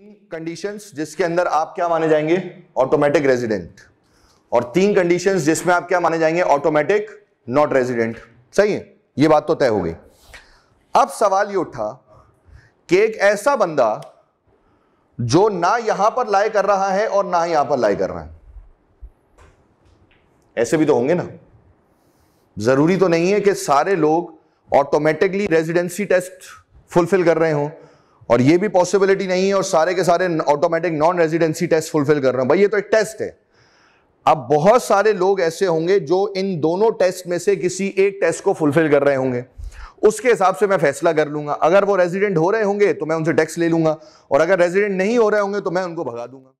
तीन कंडीशंस जिसके अंदर आप क्या माने जाएंगे ऑटोमेटिक रेजिडेंट और तीन कंडीशंस जिसमें आप क्या माने जाएंगे ऑटोमेटिक नॉट रेजिडेंट सही है ये बात तो तय हो गई अब सवाल ये उठा कि एक ऐसा बंदा जो ना यहां पर लाए कर रहा है और ना यहां पर लाए कर रहा है ऐसे भी तो होंगे ना जरूरी तो नहीं है कि सारे लोग ऑटोमेटिकली रेजिडेंसी टेस्ट फुलफिल कर रहे हों और ये भी पॉसिबिलिटी नहीं है और सारे के सारे automatic non residency test fulfil कर रहे हैं भाई ये तो एक टेस्ट है अब बहुत सारे लोग ऐसे होंगे जो इन दोनों टेस्ट में से किसी एक टेस्ट को फुलफिल कर रहे होंगे उसके हिसाब से मैं फैसला कर लूंगा अगर वो रेजिडेंट हो रहे होंगे तो मैं उनसे टैक्स ले लूंगा और अगर रेजिडेंट नहीं हो रहे होंगे तो मैं उनको भगा दूंगा